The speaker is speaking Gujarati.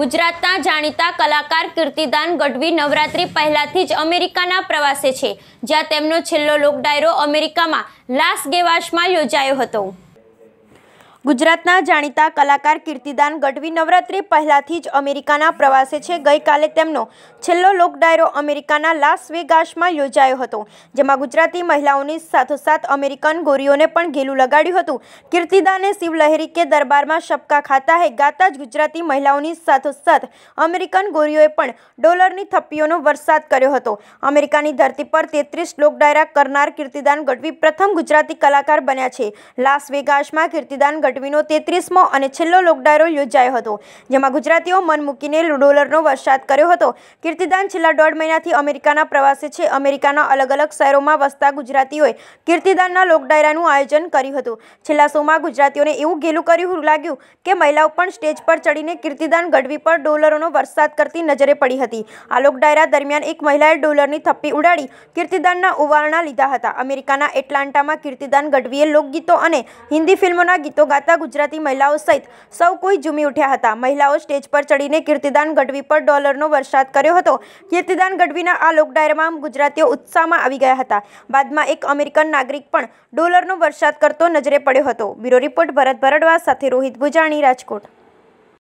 ગુજરાતના જાણીતા કલાકાર કીર્તિદાન ગઢવી નવરાત્રી પહેલાથી જ અમેરિકાના પ્રવાસે છે જ્યાં તેમનો છેલ્લો લોકડાયરો અમેરિકામાં લાસ ગેવાશમાં યોજાયો હતો ગુજરાતના જાણીતા કલાકાર કીર્તિદાન ગઢવી નવરાત્રી પહેલાંથી જ અમેરિકાના પ્રવાસે છે ગઈકાલે તેમનો છેલ્લો લોક ડાયરો અમેરિકાના લાસ વેગાસમાં યોજાયો હતો જેમાં ગુજરાતી મહિલાઓની સાથોસાથ અમેરિકન ગોરીઓને પણ ઘેલું લગાડ્યું હતું કીર્તિદાને શિવલહેરી કે દરબારમાં શબકા ખાતા હે ગાતા જ ગુજરાતી મહિલાઓની સાથોસાથ અમેરિકન ગોરીઓએ પણ ડોલરની થપ્પીઓનો વરસાદ કર્યો હતો અમેરિકાની ધરતી પર તેત્રીસ લોકડાયરા કરનાર કીર્તિદાન ગઢવી પ્રથમ ગુજરાતી કલાકાર બન્યા છે લાસ વેગાસમાં કીર્તિદાન ગઢવી ગોઠવીનો તેત્રીસમો અને છેલ્લો લોકડાયરો યોજાયો હતો જેમાં ગુજરાતીઓ મન મૂકીને ડોલરનો વરસાદ કર્યો હતો કીર્તિદાન છેલ્લા દોઢ મહિનાથી અમેરિકાના પ્રવાસે છે અમેરિકાના અલગ અલગ શહેરોમાં વસતા ગુજરાતીઓએ કીર્તિદાનના લોકડાયરાનું આયોજન કર્યું હતું છેલ્લા શોમાં ગુજરાતીઓને એવું ગેલું કર્યું લાગ્યું કે મહિલાઓ પણ સ્ટેજ પર ચડીને કીર્તિદાન ગઢવી પર ડોલરોનો વરસાદ કરતી નજરે પડી હતી આ લોકડાયરા દરમિયાન એક મહિલાએ ડોલરની થપ્પી ઉડાડી કીર્તિદાનના ઉવારણા લીધા હતા અમેરિકાના એટલાન્ટામાં કીર્તિદાન ગઢવીએ લોકગીતો અને હિન્દી ફિલ્મોના ગીતો ગાતા ગાતા ગુજરાતી મહિલાઓ સહિત સૌ કોઈ ઝૂમી ઉઠ્યા હતા મહિલાઓ સ્ટેજ પર ચડીને કીર્તિદાન ગઢવી પર ડોલરનો વરસાદ કર્યો હતો કીર્તિદાન ગઢવીના આ લોકડાયરામાં ગુજરાતીઓ ઉત્સાહમાં આવી ગયા હતા બાદમાં એક અમેરિકન નાગરિક પણ ડોલરનો વરસાદ કરતો નજરે પડ્યો હતો બ્યુરો રિપોર્ટ ભરત ભરડવા સાથે રોહિત ભુજાણી રાજકોટ